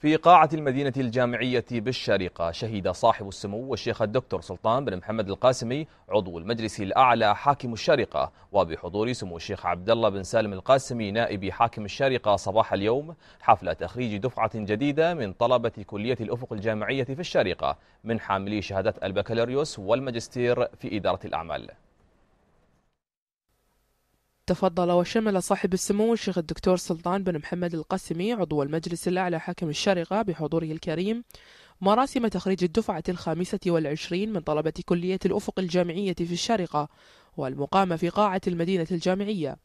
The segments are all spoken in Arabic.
في قاعة المدينة الجامعية بالشارقة شهد صاحب السمو الشيخ الدكتور سلطان بن محمد القاسمي عضو المجلس الأعلى حاكم الشارقة وبحضور سمو الشيخ عبد الله بن سالم القاسمي نائب حاكم الشارقة صباح اليوم حفل تخريج دفعة جديدة من طلبة كلية الأفق الجامعية في الشارقة من حاملي شهادات البكالوريوس والماجستير في إدارة الأعمال تفضل وشمل صاحب السمو الشيخ الدكتور سلطان بن محمد القاسمي عضو المجلس الأعلى حاكم الشارقة بحضوره الكريم مراسم تخريج الدفعة الخامسة والعشرين من طلبة كلية الأفق الجامعية في الشارقة والمقامة في قاعة المدينة الجامعية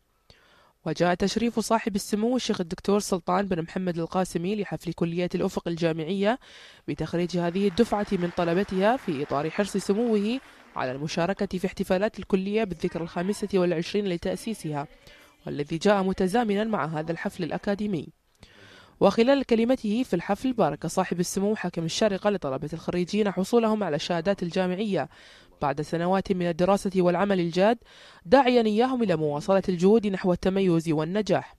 وجاء تشريف صاحب السمو الشيخ الدكتور سلطان بن محمد القاسمي لحفل كلية الأفق الجامعية بتخريج هذه الدفعة من طلبتها في إطار حرص سموه على المشاركة في احتفالات الكلية بالذكرى الخامسة والعشرين لتأسيسها والذي جاء متزامنا مع هذا الحفل الأكاديمي وخلال كلمته في الحفل بارك صاحب السمو حاكم الشارقة لطلبة الخريجين حصولهم على الشهادات الجامعية بعد سنوات من الدراسة والعمل الجاد داعيا إياهم إلى مواصلة الجهود نحو التميز والنجاح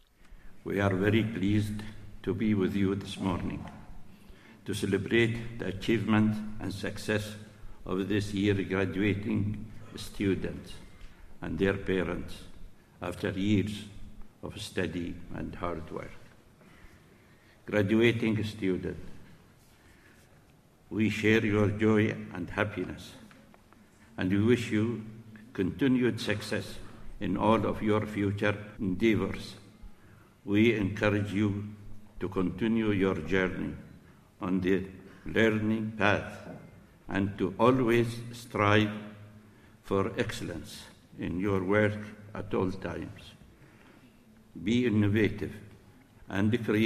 We are very pleased to be with you this morning to celebrate the achievement and success of this year graduating students and their parents after years of study and hard work. Graduating student, we share your joy and happiness, and we wish you continued success in all of your future endeavors. We encourage you to continue your journey on the learning path and to always strive for excellence in your work at all times. Be innovative and creative.